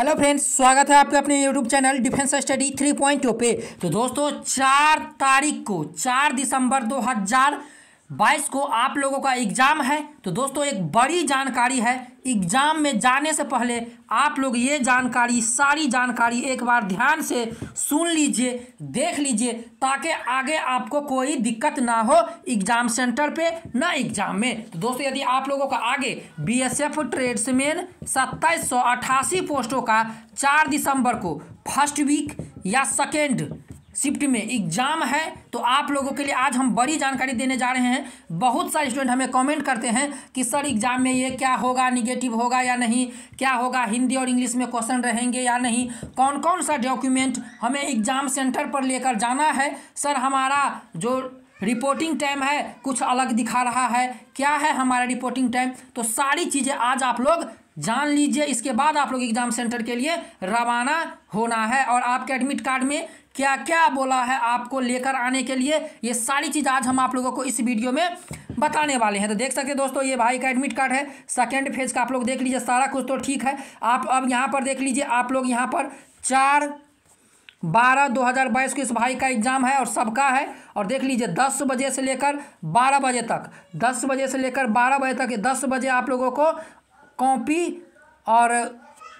hello friends स्वागत है आपके अपने YouTube channel defence study three point पे तो दोस्तों चार तारीख को चार दिसंबर दो हजार बाईस को आप लोगों का एग्ज़ाम है तो दोस्तों एक बड़ी जानकारी है एग्ज़ाम में जाने से पहले आप लोग ये जानकारी सारी जानकारी एक बार ध्यान से सुन लीजिए देख लीजिए ताकि आगे आपको कोई दिक्कत ना हो एग्ज़ाम सेंटर पे ना एग्ज़ाम में तो दोस्तों यदि आप लोगों का आगे बीएसएफ ट्रेड्समैन सत्ताईस पोस्टों का चार दिसंबर को फर्स्ट वीक या सेकेंड शिफ्ट में एग्जाम है तो आप लोगों के लिए आज हम बड़ी जानकारी देने जा रहे हैं बहुत सारे स्टूडेंट हमें कमेंट करते हैं कि सर एग्जाम में ये क्या होगा निगेटिव होगा या नहीं क्या होगा हिंदी और इंग्लिश में क्वेश्चन रहेंगे या नहीं कौन कौन सा डॉक्यूमेंट हमें एग्जाम सेंटर पर लेकर जाना है सर हमारा जो रिपोर्टिंग टाइम है कुछ अलग दिखा रहा है क्या है हमारा रिपोर्टिंग टाइम तो सारी चीज़ें आज आप लोग जान लीजिए इसके बाद आप लोग एग्ज़ाम सेंटर के लिए रवाना होना है और आपके एडमिट कार्ड में क्या क्या बोला है आपको लेकर आने के लिए ये सारी चीज़ आज हम आप लोगों को इस वीडियो में बताने वाले हैं तो देख सकते हैं दोस्तों ये भाई का एडमिट कार्ड है सेकेंड फेज का आप लोग देख लीजिए सारा कुछ तो ठीक है आप अब यहाँ पर देख लीजिए आप लोग यहाँ पर चार बारह दो हज़ार बाईस को इस भाई का एग्ज़ाम है और सबका है और देख लीजिए दस बजे से लेकर बारह बजे तक दस बजे से लेकर बारह बजे तक ये दस बजे आप लोगों को कॉपी और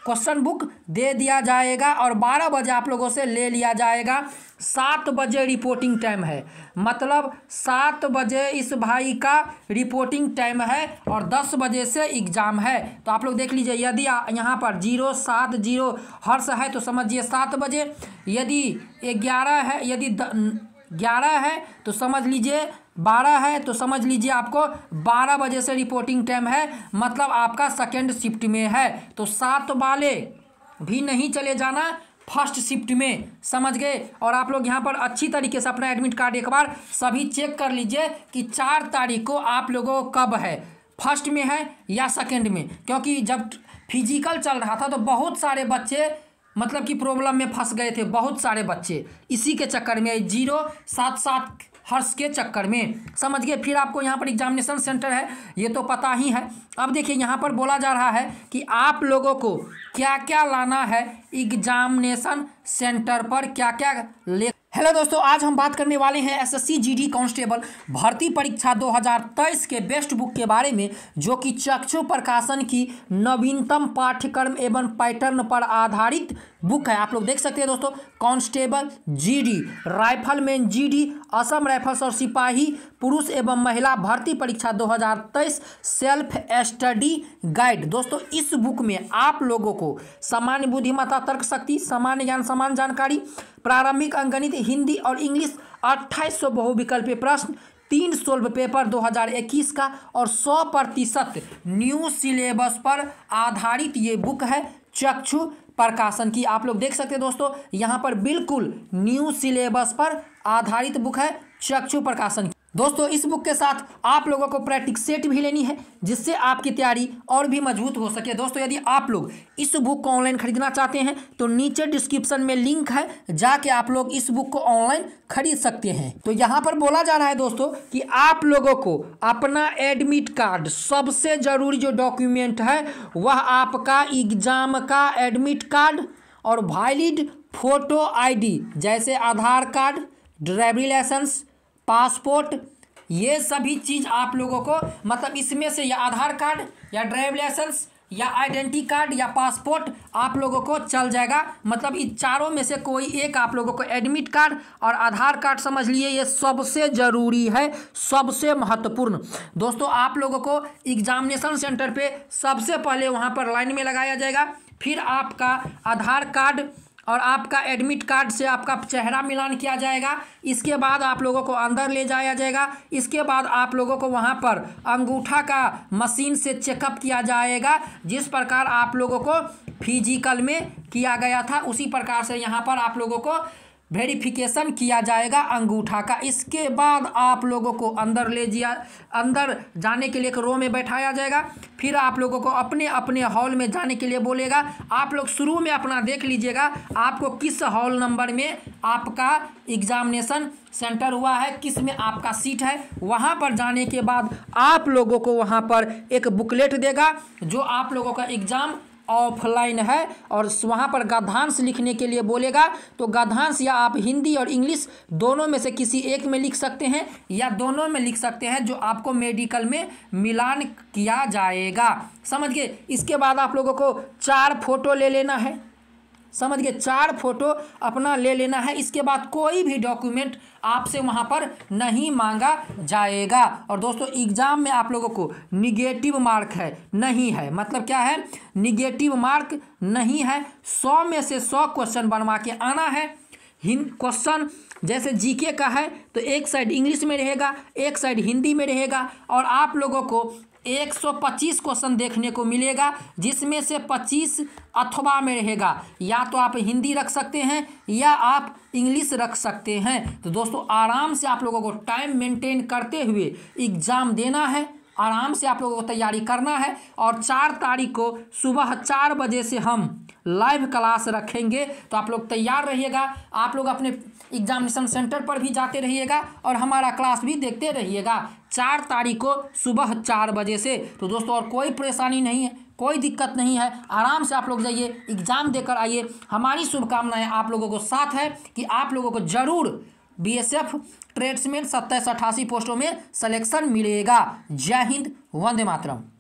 क्वेश्चन बुक दे दिया जाएगा और बारह बजे आप लोगों से ले लिया जाएगा सात बजे रिपोर्टिंग टाइम है मतलब सात बजे इस भाई का रिपोर्टिंग टाइम है और दस बजे से एग्ज़ाम है तो आप लोग देख लीजिए यदि यहाँ पर जीरो सात जीरो हर्ष है तो समझिए सात बजे यदि ग्यारह है यदि ग्यारह है तो समझ लीजिए बारह है तो समझ लीजिए आपको बारह बजे से रिपोर्टिंग टाइम है मतलब आपका सेकेंड शिफ्ट में है तो सात वाले भी नहीं चले जाना फर्स्ट शिफ्ट में समझ गए और आप लोग यहाँ पर अच्छी तरीके से अपना एडमिट कार्ड एक बार सभी चेक कर लीजिए कि चार तारीख को आप लोगों को कब है फर्स्ट में है या सेकेंड में क्योंकि जब फिजिकल चल रहा था तो बहुत सारे बच्चे मतलब कि प्रॉब्लम में फंस गए थे बहुत सारे बच्चे इसी के चक्कर में जीरो सात सात हर्ष के चक्कर में समझिए फिर आपको यहाँ पर एग्जामिनेशन सेंटर है ये तो पता ही है अब देखिए यहाँ पर बोला जा रहा है कि आप लोगों को क्या क्या लाना है एग्जामिनेशन सेंटर पर क्या क्या ले हेलो दोस्तों आज हम बात करने वाले हैं एसएससी जीडी कांस्टेबल भर्ती परीक्षा 2023 के बेस्ट बुक के बारे में जो कि चक्षु प्रकाशन की नवीनतम पाठ्यक्रम एवं पैटर्न पर आधारित बुक है आप लोग देख सकते हैं दोस्तों constable GD rifleman GD Assam Rifles और सिपाही पुरुष एवं महिला भर्ती परीक्षा 2023 सेल्फ स्टडी गाइड दोस्तों इस बुक में आप लोगों को सामान्य बुद्धिमत्ता तर्क शक्ति सामान्य ज्ञान समान जानकारी प्रारंभिक अंगणित हिंदी और इंग्लिश अट्ठाईस सौ बहुविकल्पीय प्रश्न तीन सोल्व पेपर 2021 का और 100 प्रतिशत न्यू सिलेबस पर आधारित ये बुक है चक्षु प्रकाशन की आप लोग देख सकते हैं दोस्तों यहाँ पर बिल्कुल न्यू सिलेबस पर आधारित बुक है चक्षु प्रकाशन दोस्तों इस बुक के साथ आप लोगों को प्रैक्टिस सेट भी लेनी है जिससे आपकी तैयारी और भी मजबूत हो सके दोस्तों यदि आप लोग इस बुक को ऑनलाइन खरीदना चाहते हैं तो नीचे डिस्क्रिप्शन में लिंक है जाके आप लोग इस बुक को ऑनलाइन खरीद सकते हैं तो यहाँ पर बोला जा रहा है दोस्तों कि आप लोगों को अपना एडमिट कार्ड सबसे जरूरी जो डॉक्यूमेंट है वह आपका एग्जाम का एडमिट कार्ड और वैलिड फोटो आई जैसे Aadhaar card driving licence passport ये सभी चीज़ आप लोगों को मतलब इसमें से या आधार कार्ड या ड्राइव लाइसेंस या आइडेंटिटी कार्ड या पासपोर्ट आप लोगों को चल जाएगा मतलब इन चारों में से कोई एक आप लोगों को एडमिट कार्ड और आधार कार्ड समझ लिए ये सबसे ज़रूरी है सबसे महत्वपूर्ण दोस्तों आप लोगों को एग्जामिनेशन सेंटर पे सबसे पहले वहाँ पर लाइन में लगाया जाएगा फिर आपका आधार कार्ड और आपका एडमिट कार्ड से आपका चेहरा मिलान किया जाएगा इसके बाद आप लोगों को अंदर ले जाया जाएगा इसके बाद आप लोगों को वहाँ पर अंगूठा का मशीन से चेकअप किया जाएगा जिस प्रकार आप लोगों को फिजिकल में किया गया था उसी प्रकार से यहाँ पर आप लोगों को वेरिफिकेशन किया जाएगा अंगूठा का इसके बाद आप लोगों को अंदर ले जिया अंदर जाने के लिए एक रो में बैठाया जाएगा फिर आप लोगों को अपने अपने हॉल में जाने के लिए बोलेगा आप लोग शुरू में अपना देख लीजिएगा आपको किस हॉल नंबर में आपका एग्जामिनेशन सेंटर हुआ है किस में आपका सीट है वहाँ पर जाने के बाद आप लोगों को वहाँ पर एक बुकलेट देगा जो आप लोगों का एग्ज़ाम ऑफलाइन है और वहाँ पर गद्धांश लिखने के लिए बोलेगा तो गद्धांश या आप हिंदी और इंग्लिश दोनों में से किसी एक में लिख सकते हैं या दोनों में लिख सकते हैं जो आपको मेडिकल में मिलान किया जाएगा समझ गए इसके बाद आप लोगों को चार फोटो ले लेना है समझ गए चार फोटो अपना ले लेना है इसके बाद कोई भी डॉक्यूमेंट आपसे वहां पर नहीं मांगा जाएगा और दोस्तों एग्ज़ाम में आप लोगों को निगेटिव मार्क है नहीं है मतलब क्या है निगेटिव मार्क नहीं है सौ में से सौ क्वेश्चन बनवा के आना है हिंद क्वेश्चन जैसे जीके का है तो एक साइड इंग्लिश में रहेगा एक साइड हिंदी में रहेगा और आप लोगों को 125 क्वेश्चन देखने को मिलेगा जिसमें से 25 अथवा में रहेगा या तो आप हिंदी रख सकते हैं या आप इंग्लिश रख सकते हैं तो दोस्तों आराम से आप लोगों को टाइम मेंटेन करते हुए एग्ज़ाम देना है आराम से आप लोगों को तैयारी करना है और चार तारीख को सुबह चार बजे से हम लाइव क्लास रखेंगे तो आप लोग तैयार रहिएगा आप लोग अपने एग्जामिनेशन सेंटर पर भी जाते रहिएगा और हमारा क्लास भी देखते रहिएगा चार तारीख को सुबह चार बजे से तो दोस्तों और कोई परेशानी नहीं है कोई दिक्कत नहीं है आराम से आप लोग जाइए एग्ज़ाम देकर आइए हमारी शुभकामनाएं आप लोगों को साथ है कि आप लोगों को ज़रूर बी एस एफ ट्रेड्समैन सत्ताईस अट्ठासी पोस्टों में सलेक्शन मिलेगा जय हिंद वंदे मातरम